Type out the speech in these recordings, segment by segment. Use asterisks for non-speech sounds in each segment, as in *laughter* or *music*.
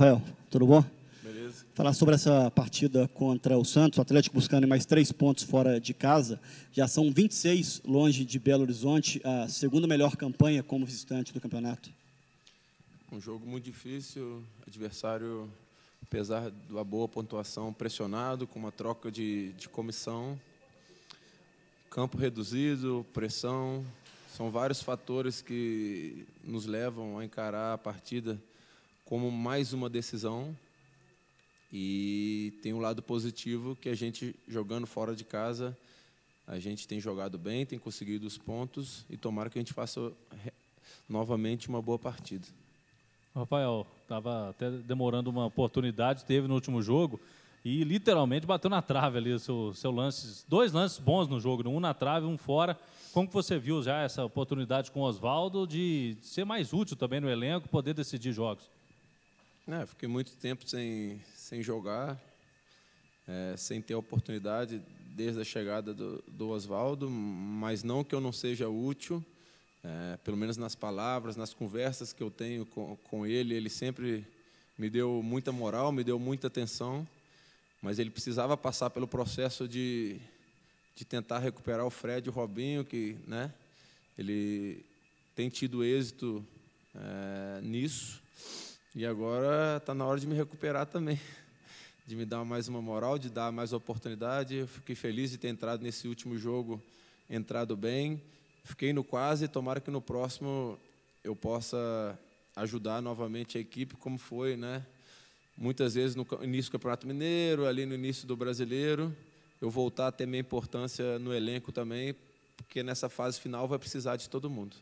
Rafael? Tudo bom? Beleza. Falar sobre essa partida contra o Santos, o Atlético buscando mais três pontos fora de casa. Já são 26 longe de Belo Horizonte, a segunda melhor campanha como visitante do campeonato. Um jogo muito difícil, adversário, apesar da boa pontuação, pressionado, com uma troca de, de comissão. Campo reduzido, pressão, são vários fatores que nos levam a encarar a partida como mais uma decisão. E tem um lado positivo que a gente jogando fora de casa, a gente tem jogado bem, tem conseguido os pontos e tomara que a gente faça novamente uma boa partida. Rafael, estava até demorando uma oportunidade, teve no último jogo e literalmente bateu na trave ali seu, seu lance, dois lances bons no jogo, um na trave, um fora. Como que você viu já essa oportunidade com o Oswaldo de ser mais útil também no elenco, poder decidir jogos? É, fiquei muito tempo sem, sem jogar, é, sem ter oportunidade desde a chegada do, do Oswaldo, mas não que eu não seja útil, é, pelo menos nas palavras, nas conversas que eu tenho com, com ele, ele sempre me deu muita moral, me deu muita atenção, mas ele precisava passar pelo processo de, de tentar recuperar o Fred e o Robinho, que né, ele tem tido êxito é, nisso. E agora está na hora de me recuperar também, *laughs* de me dar mais uma moral, de dar mais oportunidade. Eu fiquei feliz de ter entrado nesse último jogo, entrado bem. Fiquei no quase, tomara que no próximo eu possa ajudar novamente a equipe, como foi, né? Muitas vezes no início do Campeonato Mineiro, ali no início do Brasileiro, eu voltar a ter minha importância no elenco também, porque nessa fase final vai precisar de todo mundo.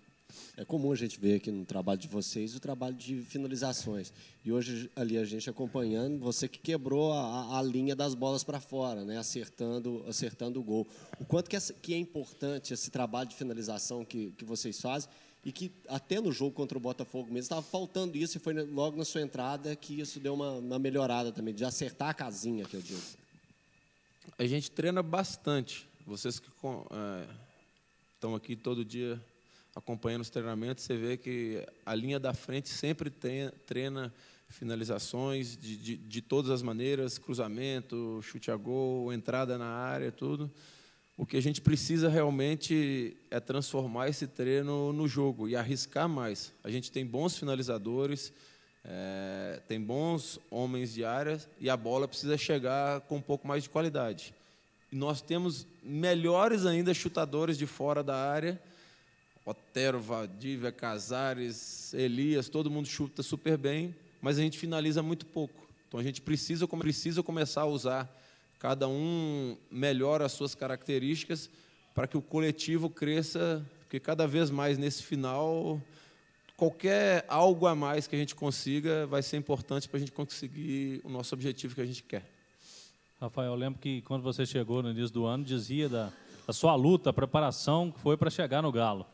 É comum a gente ver aqui no trabalho de vocês o trabalho de finalizações. E hoje ali a gente acompanhando, você que quebrou a, a linha das bolas para fora, né? acertando, acertando o gol. O quanto que é, que é importante esse trabalho de finalização que, que vocês fazem e que até no jogo contra o Botafogo mesmo estava faltando isso e foi logo na sua entrada que isso deu uma, uma melhorada também, de acertar a casinha, que eu digo. A gente treina bastante. Vocês que estão é, aqui todo dia acompanhando os treinamentos, você vê que a linha da frente sempre treina, treina finalizações de, de, de, todas as maneiras, cruzamento, chute a gol, entrada na área, tudo. O que a gente precisa realmente é transformar esse treino no jogo e arriscar mais. A gente tem bons finalizadores, é, tem bons homens de área e a bola precisa chegar com um pouco mais de qualidade. E nós temos melhores ainda chutadores de fora da área Otero, Valdívia, Casares, Elias, todo mundo chuta super bem, mas a gente finaliza muito pouco. Então a gente precisa, precisa começar a usar, cada um melhora as suas características para que o coletivo cresça, porque cada vez mais nesse final, qualquer algo a mais que a gente consiga vai ser importante para a gente conseguir o nosso objetivo que a gente quer. Rafael, eu lembro que quando você chegou no início do ano, dizia da, da sua luta, a preparação que foi para chegar no Galo.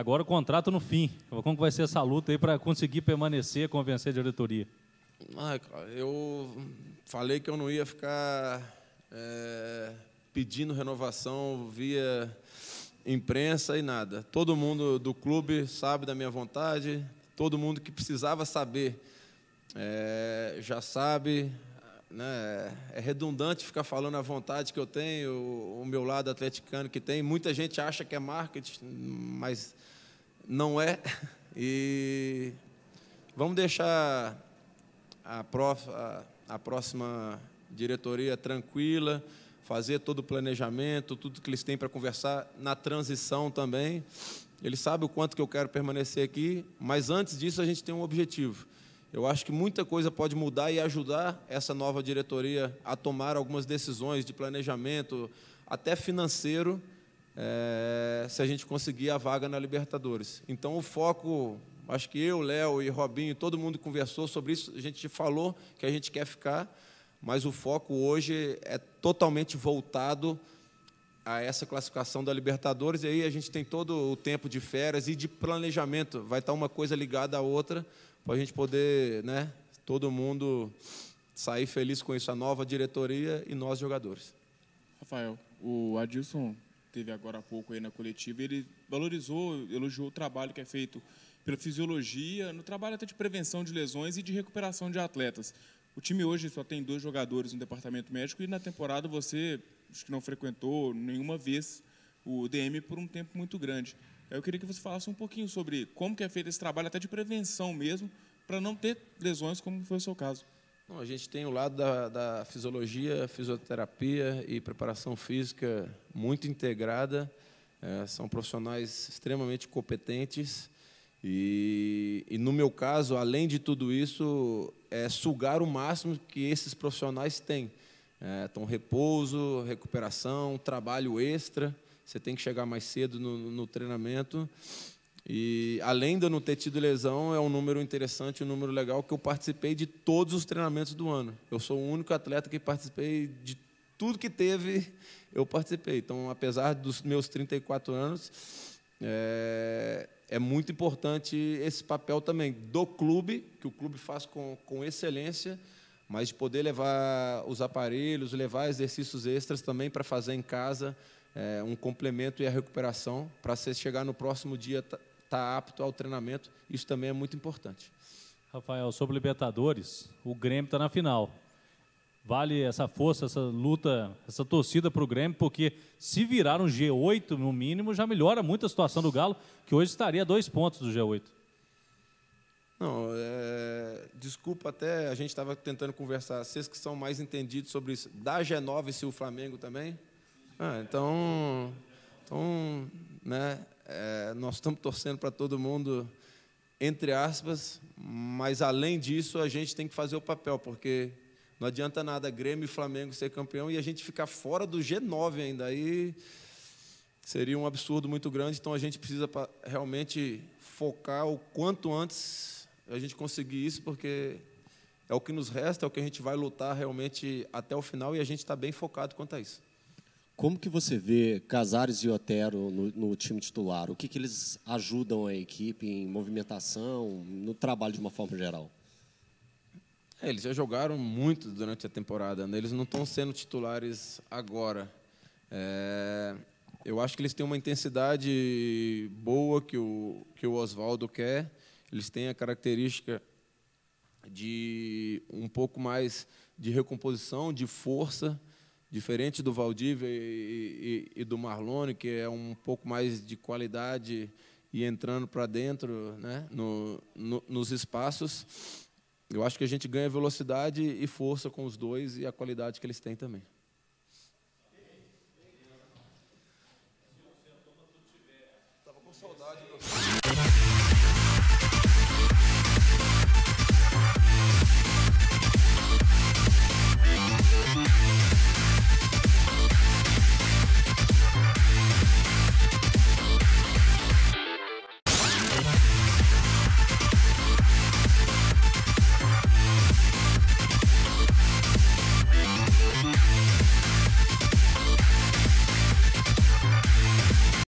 Agora o contrato no fim. Como vai ser essa luta aí para conseguir permanecer, convencer a diretoria? Ah, eu falei que eu não ia ficar é, pedindo renovação via imprensa e nada. Todo mundo do clube sabe da minha vontade, todo mundo que precisava saber é, já sabe né, é redundante ficar falando a vontade que eu tenho, o, o meu lado atleticano que tem. Muita gente acha que é marketing, mas não é. *laughs* E vamos deixar a, prof, a, a próxima diretoria tranquila, fazer todo o planejamento, tudo que eles têm para conversar na transição também. Ele sabe o quanto que eu quero permanecer aqui, mas antes disso a gente tem um objetivo. Eu acho que muita coisa pode mudar e ajudar essa nova diretoria a tomar algumas decisões de planejamento, até financeiro, é, se a gente conseguir a vaga na Libertadores. Então, o foco, acho que eu, Léo e Robinho, todo mundo conversou sobre isso, a gente falou que a gente quer ficar, mas o foco hoje é totalmente voltado a essa classificação da Libertadores, e aí a gente tem todo o tempo de férias e de planejamento. Vai estar uma coisa ligada à outra para a gente poder, né, todo mundo sair feliz com isso, a nova diretoria e nós jogadores. Rafael, o Adilson teve agora há pouco aí na coletiva, ele valorizou, elogiou o trabalho que é feito pela fisiologia, no trabalho até de prevenção de lesões e de recuperação de atletas. O time hoje só tem dois jogadores no departamento médico e na temporada você acho que não frequentou nenhuma vez o DM por um tempo muito grande. Eu queria que você falasse um pouquinho sobre como que é feito esse trabalho, até de prevenção mesmo, para não ter lesões como foi o seu caso. Não, a gente tem o lado da, da fisiologia, fisioterapia e preparação física muito integrada. É, são profissionais extremamente competentes. E, e, no meu caso, além de tudo isso, é sugar o máximo que esses profissionais têm. É, então, repouso, recuperação, trabalho extra. Você tem que chegar mais cedo no, no treinamento. E além de eu não ter tido lesão, é um número interessante, um número legal, que eu participei de todos os treinamentos do ano. Eu sou o único atleta que participei de tudo que teve, eu participei. Então, apesar dos meus 34 anos, é, é muito importante esse papel também do clube, que o clube faz com, com excelência mas de poder levar os aparelhos, levar exercícios extras também para fazer em casa, é, um complemento e a recuperação, para você chegar no próximo dia estar tá, tá apto ao treinamento, isso também é muito importante. Rafael, sobre Libertadores, o Grêmio está na final. Vale essa força, essa luta, essa torcida para o Grêmio, porque se virar um G8, no mínimo, já melhora muito a situação do Galo, que hoje estaria a dois pontos do G8. Não, é, desculpa até, a gente estava tentando conversar, vocês que são mais entendidos sobre isso, da G9 se o Flamengo também? Ah, então, então né, é, nós estamos torcendo para todo mundo, entre aspas, mas além disso a gente tem que fazer o papel, porque não adianta nada Grêmio e Flamengo ser campeão e a gente ficar fora do G9 ainda, aí seria um absurdo muito grande, então a gente precisa realmente focar o quanto antes a gente conseguir isso porque é o que nos resta, é o que a gente vai lutar realmente até o final e a gente está bem focado quanto a isso. Como que você vê Casares e Otero no, no time titular? O que, que eles ajudam a equipe em movimentação, no trabalho de uma forma geral? É, eles já jogaram muito durante a temporada, né? eles não estão sendo titulares agora. É, eu acho que eles têm uma intensidade boa que o, que o Oswaldo quer eles têm a característica de um pouco mais de recomposição, de força, diferente do Valdívia e, e, e do Marlone, que é um pouco mais de qualidade e entrando para dentro né, no, no, nos espaços. Eu acho que a gente ganha velocidade e força com os dois e a qualidade que eles têm também. Estava com saudade do...